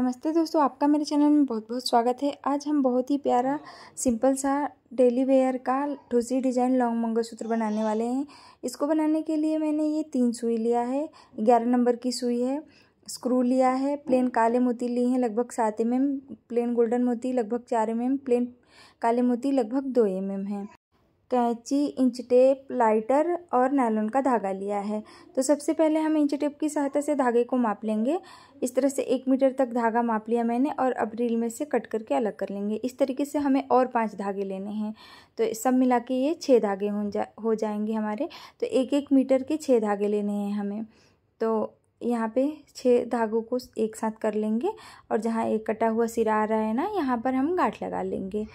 नमस्ते दोस्तों आपका मेरे चैनल में बहुत बहुत स्वागत है आज हम बहुत ही प्यारा सिंपल सा डेली वेयर का ठोसी डिजाइन लॉन्ग मंगलसूत्र बनाने वाले हैं इसको बनाने के लिए मैंने ये तीन सुई लिया है ग्यारह नंबर की सुई है स्क्रू लिया है प्लेन काले मोती लिए हैं लगभग सात एम प्लेन गोल्डन मोती लगभग चार एम प्लेन काले मोती लगभग दो एम है कैंची इंच टेप लाइटर और नायलॉन का धागा लिया है तो सबसे पहले हम इंच टेप की सहायता से धागे को माप लेंगे इस तरह से एक मीटर तक धागा माप लिया मैंने और अब रील में से कट करके अलग कर लेंगे इस तरीके से हमें और पांच धागे लेने हैं तो सब मिला के ये छः धागे हो जा हो जाएंगे हमारे तो एक एक मीटर के छः धागे लेने हैं हमें तो यहाँ पे छः धागों को एक साथ कर लेंगे और जहाँ एक कटा हुआ सिरा आ रहा है ना यहाँ पर हम गांठ लगा लेंगे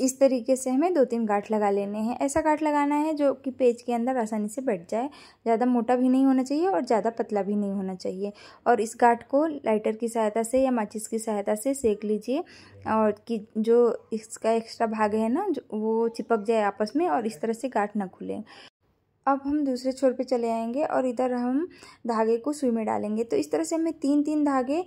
इस तरीके से हमें दो तीन गांठ लगा लेने हैं ऐसा गांठ लगाना है जो कि पेज के अंदर आसानी से बैठ जाए ज़्यादा मोटा भी नहीं होना चाहिए और ज़्यादा पतला भी नहीं होना चाहिए और इस गांठ को लाइटर की सहायता से या माचिस की सहायता से सेक लीजिए और कि जो इसका एक्स्ट्रा भाग है ना वो चिपक जाए आपस में और इस तरह से गांठ ना खुले अब हम दूसरे छोर पे चले आएंगे और इधर हम धागे को सुई में डालेंगे तो इस तरह से हमें तीन तीन धागे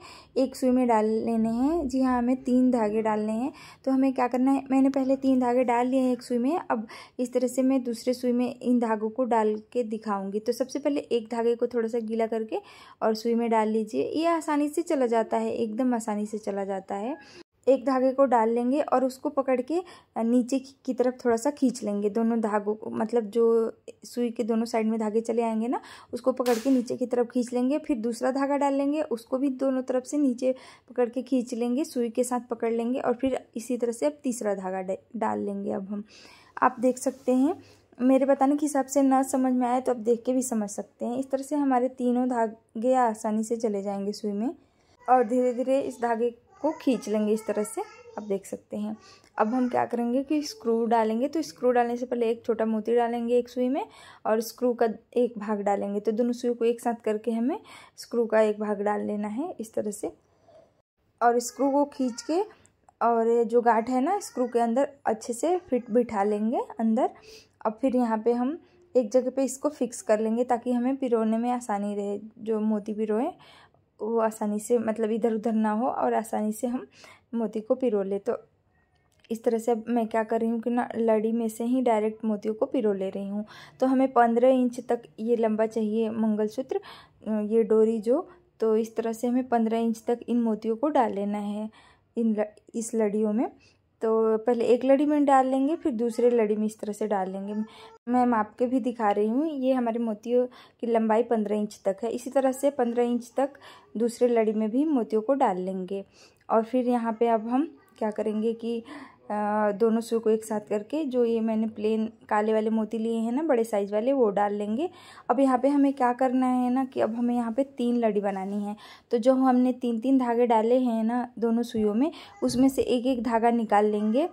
एक सुई में डाल लेने हैं जी हाँ हमें तीन धागे डालने हैं तो हमें क्या करना है मैंने पहले तीन धागे डाल लिए हैं एक सुई में अब इस तरह से मैं दूसरे सुई में इन धागों को डाल के दिखाऊँगी तो सबसे पहले एक धागे को थोड़ा सा गीला करके और सुई में डाल लीजिए ये आसानी से चला जाता है एकदम आसानी से चला जाता है एक धागे को डाल लेंगे और उसको पकड़ के नीचे की तरफ थोड़ा सा खींच लेंगे दोनों धागों को मतलब जो सुई के दोनों साइड में धागे चले आएंगे ना उसको पकड़ के नीचे की तरफ खींच लेंगे फिर दूसरा धागा डाल लेंगे उसको भी दोनों तरफ से नीचे पकड़ के खींच लेंगे सुई के साथ पकड़ लेंगे और फिर इसी तरह से अब तीसरा धागा डाल लेंगे अब हम आप देख सकते हैं मेरे बताने के हिसाब से ना समझ में आए तो आप देख के भी समझ सकते हैं इस तरह से हमारे तीनों धागे आसानी से चले जाएंगे सुई में और धीरे धीरे इस धागे को खींच लेंगे इस तरह से आप देख सकते हैं अब हम क्या करेंगे कि स्क्रू डालेंगे तो स्क्रू डालने से पहले एक छोटा मोती डालेंगे एक सुई में और स्क्रू का एक भाग डालेंगे तो दोनों सुई को एक साथ करके हमें स्क्रू का एक भाग डाल लेना है इस तरह से और स्क्रू को खींच के और जो गाठ है ना स्क्रू के अंदर अच्छे से फिट बिठा लेंगे अंदर और फिर यहाँ पे हम एक जगह पे इसको फिक्स कर लेंगे ताकि हमें पिरोने में आसानी रहे जो मोती पिरोएं वो आसानी से मतलब इधर उधर ना हो और आसानी से हम मोती को पिरो ले तो इस तरह से अब मैं क्या कर रही हूँ कि ना लड़ी में से ही डायरेक्ट मोतियों को पिरो ले रही हूँ तो हमें पंद्रह इंच तक ये लंबा चाहिए मंगलसूत्र ये डोरी जो तो इस तरह से हमें पंद्रह इंच तक इन मोतियों को डाल लेना है इन इस लड़ियों में तो पहले एक लड़ी में डाल लेंगे फिर दूसरे लड़ी में इस तरह से डाल लेंगे मैं माप के भी दिखा रही हूँ ये हमारे मोतियों की लंबाई पंद्रह इंच तक है इसी तरह से पंद्रह इंच तक दूसरे लड़ी में भी मोतियों को डाल लेंगे और फिर यहाँ पे अब हम क्या करेंगे कि दोनों सुई को एक साथ करके जो ये मैंने प्लेन काले वाले मोती लिए हैं ना बड़े साइज़ वाले वो डाल लेंगे अब यहाँ पे हमें क्या करना है ना कि अब हमें यहाँ पे तीन लड़ी बनानी है तो जो हमने तीन तीन धागे डाले हैं ना दोनों सुइयों में उसमें से एक एक धागा निकाल लेंगे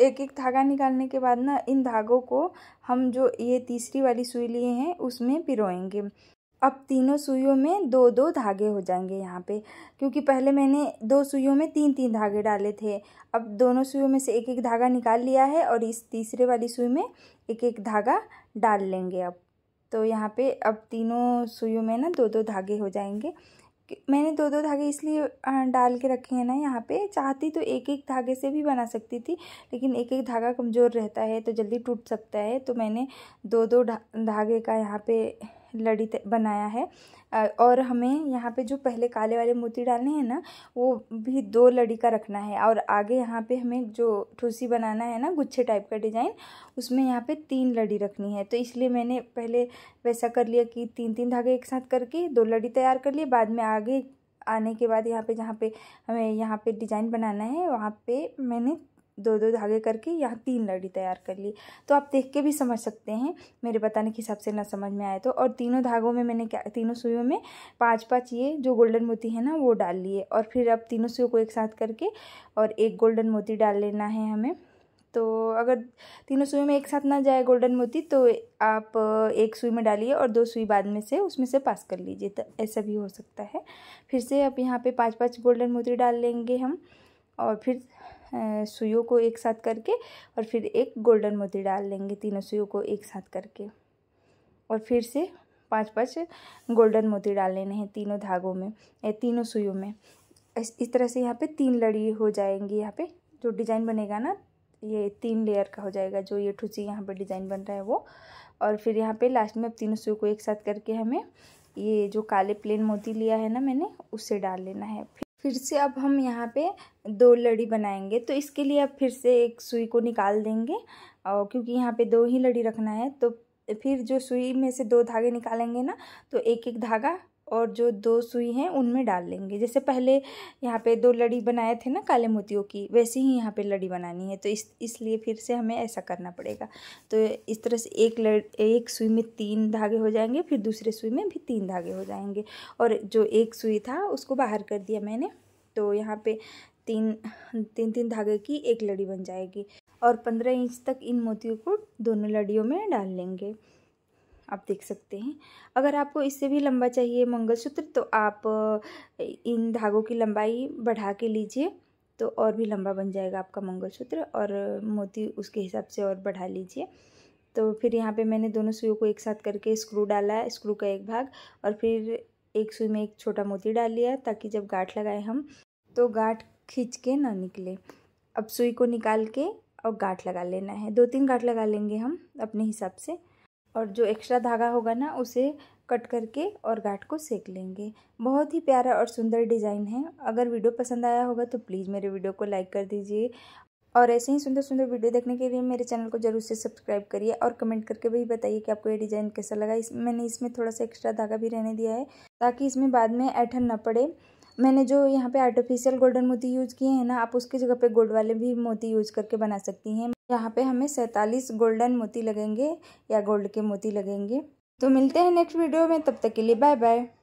एक एक धागा निकालने के बाद ना इन धागों को हम जो ये तीसरी वाली सुई लिए हैं उसमें पिरोएंगे अब तीनों सुइयों में दो दो धागे हो जाएंगे यहाँ पे क्योंकि पहले मैंने दो सुइयों में तीन तीन धागे डाले थे अब दोनों सुइयों में से एक एक धागा निकाल लिया है और इस तीसरे वाली सुई में एक एक धागा डाल लेंगे अब तो यहाँ पे अब तीनों सुइयों में ना दो दो धागे हो जाएंगे मैंने दो दो धागे इसलिए डाल के रखे हैं ना यहाँ पे चाहती तो एक एक धागे से भी बना सकती थी लेकिन एक एक धागा कमज़ोर रहता है तो जल्दी टूट सकता है तो मैंने दो दो धागे का यहाँ पे लड़ी बनाया है और हमें यहाँ पे जो पहले काले वाले मोती डालने हैं ना वो भी दो लड़ी का रखना है और आगे यहाँ पे हमें जो ठूसी बनाना है ना गुच्छे टाइप का डिज़ाइन उसमें यहाँ पे तीन लड़ी रखनी है तो इसलिए मैंने पहले वैसा कर लिया कि तीन तीन धागे एक साथ करके दो लड़ी तैयार कर लिए बाद में आगे आने के बाद यहाँ पे जहाँ पे हमें यहाँ पे डिज़ाइन बनाना है वहाँ पे मैंने दो दो धागे करके यहाँ तीन लड़ी तैयार कर ली तो आप देख के भी समझ सकते हैं मेरे बताने के हिसाब से ना समझ में आए तो और तीनों धागों में मैंने क्या तीनों सुइयों में पांच पांच ये जो गोल्डन मोती है ना वो डाल लिए और फिर अब तीनों सुइयों को एक साथ करके और एक गोल्डन मोती डाल लेना है हमें तो अगर तीनों सुई में एक साथ ना जाए गोल्डन मोती तो आप एक सुई में डालिए और दो सुई बाद में से उसमें से पास कर लीजिए तो ऐसा भी हो सकता है फिर से आप यहाँ पर पाँच पाँच गोल्डन मोती डाल लेंगे हम और फिर सुइयों को एक साथ करके और फिर एक गोल्डन मोती डाल लेंगे तीनों सुइयों को एक साथ करके और फिर से पांच पांच गोल्डन मोती डाल लेने हैं तीनों धागों में तीनों सुइयों में इस तरह से यहाँ पे तीन लड़ी हो जाएंगी यहाँ पे जो डिज़ाइन बनेगा ना ये तीन लेयर का हो जाएगा जो ये ठुची यहाँ पे डिज़ाइन बन रहा है वो और फिर यहाँ पे लास्ट में अब तीनों सुइयों को एक साथ करके हमें ये जो काले प्लेन मोती लिया है ना मैंने उससे डाल लेना है फिर से अब हम यहाँ पे दो लड़ी बनाएंगे तो इसके लिए अब फिर से एक सुई को निकाल देंगे और क्योंकि यहाँ पे दो ही लड़ी रखना है तो फिर जो सुई में से दो धागे निकालेंगे ना तो एक एक धागा और जो दो सुई हैं उनमें डाल लेंगे जैसे पहले यहाँ पे दो लड़ी बनाए थे ना काले मोतियों की वैसे ही यहाँ पे लड़ी बनानी है तो इस इसलिए फिर से हमें ऐसा करना पड़ेगा तो इस तरह से एक लड़ एक सुई में तीन धागे हो जाएंगे फिर दूसरे सुई में भी तीन धागे हो जाएंगे और जो एक सुई था उसको बाहर कर दिया मैंने तो यहाँ पर तीन तीन तीन धागे की एक लड़ी बन जाएगी और पंद्रह इंच तक इन मोतियों को दोनों लड़ियों में डाल लेंगे आप देख सकते हैं अगर आपको इससे भी लंबा चाहिए मंगलसूत्र तो आप इन धागों की लंबाई बढ़ा के लीजिए तो और भी लंबा बन जाएगा आपका मंगलसूत्र और मोती उसके हिसाब से और बढ़ा लीजिए तो फिर यहाँ पे मैंने दोनों सुइयों को एक साथ करके स्क्रू डाला है स्क्रू का एक भाग और फिर एक सुई में एक छोटा मोती डाल लिया ताकि जब गांठ लगाए हम तो गांठ खींच के ना निकले अब सुई को निकाल के और गाँट लगा लेना है दो तीन गाँट लगा लेंगे हम अपने हिसाब से और जो एक्स्ट्रा धागा होगा ना उसे कट करके और गाठ को सेक लेंगे बहुत ही प्यारा और सुंदर डिज़ाइन है अगर वीडियो पसंद आया होगा तो प्लीज़ मेरे वीडियो को लाइक कर दीजिए और ऐसे ही सुंदर सुंदर वीडियो देखने के लिए मेरे चैनल को जरूर से सब्सक्राइब करिए और कमेंट करके भी बताइए कि आपको ये डिज़ाइन कैसा लगा इस मैंने इसमें थोड़ा सा एक्स्ट्रा धागा भी रहने दिया है ताकि इसमें बाद में ऐठन ना पड़े मैंने जो यहाँ पे आर्टिफिशियल गोल्डन मोती यूज़ किए हैं ना आप उसकी जगह पे गोल्ड वाले भी मोती यूज़ करके बना सकती हैं यहाँ पे हमें सैंतालीस गोल्डन मोती लगेंगे या गोल्ड के मोती लगेंगे तो मिलते हैं नेक्स्ट वीडियो में तब तक के लिए बाय बाय